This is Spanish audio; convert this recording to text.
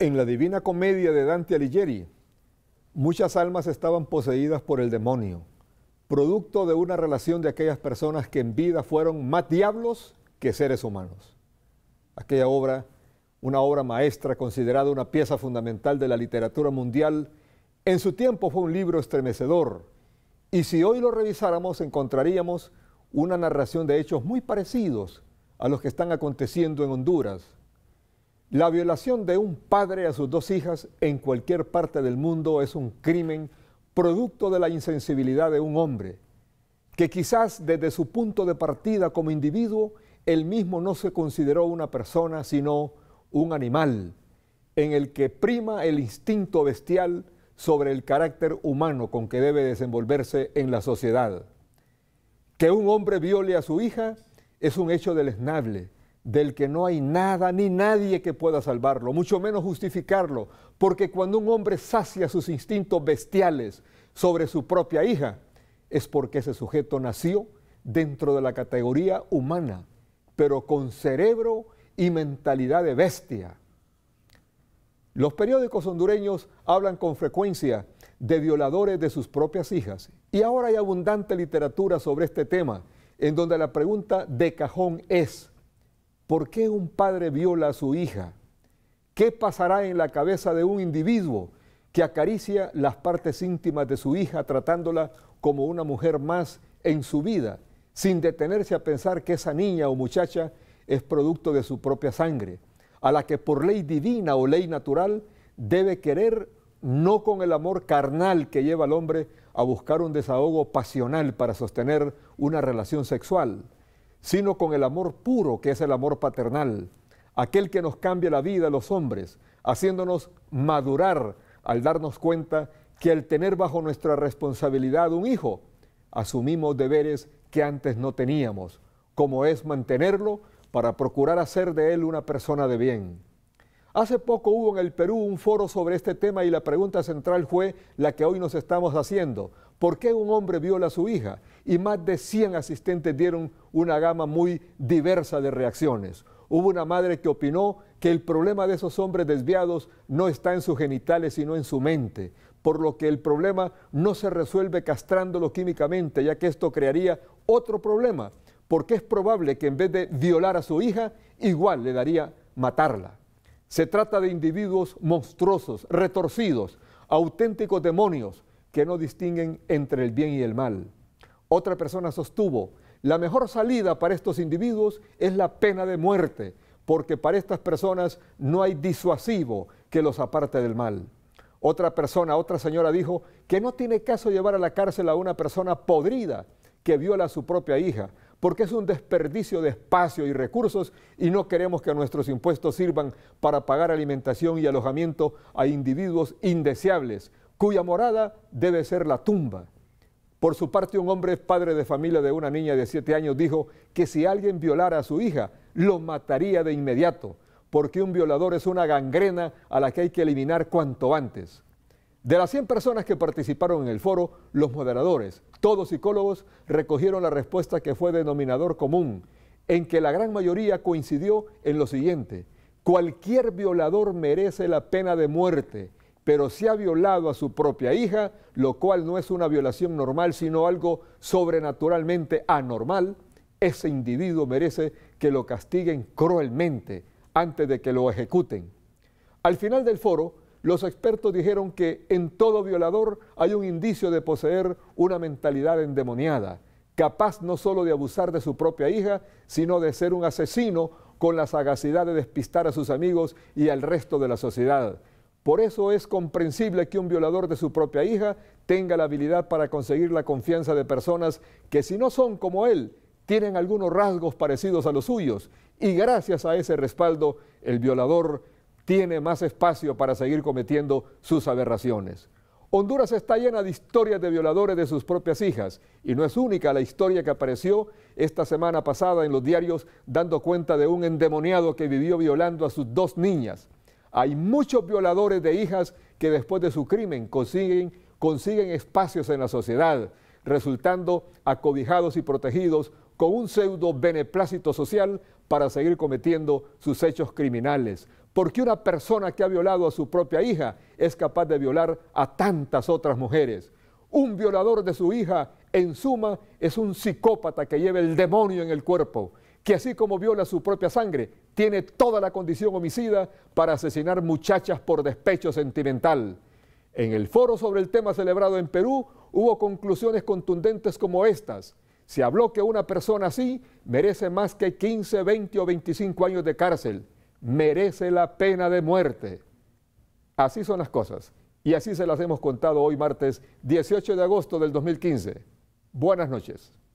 En la Divina Comedia de Dante Alighieri, muchas almas estaban poseídas por el demonio, producto de una relación de aquellas personas que en vida fueron más diablos que seres humanos. Aquella obra, una obra maestra considerada una pieza fundamental de la literatura mundial, en su tiempo fue un libro estremecedor, y si hoy lo revisáramos encontraríamos una narración de hechos muy parecidos a los que están aconteciendo en Honduras la violación de un padre a sus dos hijas en cualquier parte del mundo es un crimen producto de la insensibilidad de un hombre, que quizás desde su punto de partida como individuo, él mismo no se consideró una persona, sino un animal, en el que prima el instinto bestial sobre el carácter humano con que debe desenvolverse en la sociedad. Que un hombre viole a su hija es un hecho deleznable del que no hay nada ni nadie que pueda salvarlo, mucho menos justificarlo, porque cuando un hombre sacia sus instintos bestiales sobre su propia hija, es porque ese sujeto nació dentro de la categoría humana, pero con cerebro y mentalidad de bestia. Los periódicos hondureños hablan con frecuencia de violadores de sus propias hijas, y ahora hay abundante literatura sobre este tema, en donde la pregunta de cajón es, ¿Por qué un padre viola a su hija? ¿Qué pasará en la cabeza de un individuo que acaricia las partes íntimas de su hija tratándola como una mujer más en su vida, sin detenerse a pensar que esa niña o muchacha es producto de su propia sangre, a la que por ley divina o ley natural debe querer no con el amor carnal que lleva al hombre a buscar un desahogo pasional para sostener una relación sexual, sino con el amor puro que es el amor paternal, aquel que nos cambia la vida a los hombres, haciéndonos madurar al darnos cuenta que al tener bajo nuestra responsabilidad un hijo, asumimos deberes que antes no teníamos, como es mantenerlo para procurar hacer de él una persona de bien. Hace poco hubo en el Perú un foro sobre este tema y la pregunta central fue la que hoy nos estamos haciendo. ¿Por qué un hombre viola a su hija? Y más de 100 asistentes dieron una gama muy diversa de reacciones. Hubo una madre que opinó que el problema de esos hombres desviados no está en sus genitales, sino en su mente, por lo que el problema no se resuelve castrándolo químicamente, ya que esto crearía otro problema, porque es probable que en vez de violar a su hija, igual le daría matarla. Se trata de individuos monstruosos, retorcidos, auténticos demonios que no distinguen entre el bien y el mal. Otra persona sostuvo, la mejor salida para estos individuos es la pena de muerte, porque para estas personas no hay disuasivo que los aparte del mal. Otra persona, otra señora dijo que no tiene caso llevar a la cárcel a una persona podrida que viola a su propia hija, porque es un desperdicio de espacio y recursos y no queremos que nuestros impuestos sirvan para pagar alimentación y alojamiento a individuos indeseables, cuya morada debe ser la tumba. Por su parte, un hombre padre de familia de una niña de 7 años dijo que si alguien violara a su hija, lo mataría de inmediato, porque un violador es una gangrena a la que hay que eliminar cuanto antes. De las 100 personas que participaron en el foro, los moderadores, todos psicólogos, recogieron la respuesta que fue denominador común, en que la gran mayoría coincidió en lo siguiente. Cualquier violador merece la pena de muerte, pero si ha violado a su propia hija, lo cual no es una violación normal, sino algo sobrenaturalmente anormal, ese individuo merece que lo castiguen cruelmente antes de que lo ejecuten. Al final del foro, los expertos dijeron que en todo violador hay un indicio de poseer una mentalidad endemoniada, capaz no solo de abusar de su propia hija, sino de ser un asesino con la sagacidad de despistar a sus amigos y al resto de la sociedad. Por eso es comprensible que un violador de su propia hija tenga la habilidad para conseguir la confianza de personas que si no son como él, tienen algunos rasgos parecidos a los suyos y gracias a ese respaldo el violador tiene más espacio para seguir cometiendo sus aberraciones. Honduras está llena de historias de violadores de sus propias hijas y no es única la historia que apareció esta semana pasada en los diarios dando cuenta de un endemoniado que vivió violando a sus dos niñas. Hay muchos violadores de hijas que después de su crimen consiguen, consiguen espacios en la sociedad, resultando acobijados y protegidos con un pseudo beneplácito social para seguir cometiendo sus hechos criminales porque una persona que ha violado a su propia hija es capaz de violar a tantas otras mujeres. Un violador de su hija, en suma, es un psicópata que lleva el demonio en el cuerpo, que así como viola su propia sangre, tiene toda la condición homicida para asesinar muchachas por despecho sentimental. En el foro sobre el tema celebrado en Perú hubo conclusiones contundentes como estas. Se habló que una persona así merece más que 15, 20 o 25 años de cárcel merece la pena de muerte. Así son las cosas. Y así se las hemos contado hoy martes 18 de agosto del 2015. Buenas noches.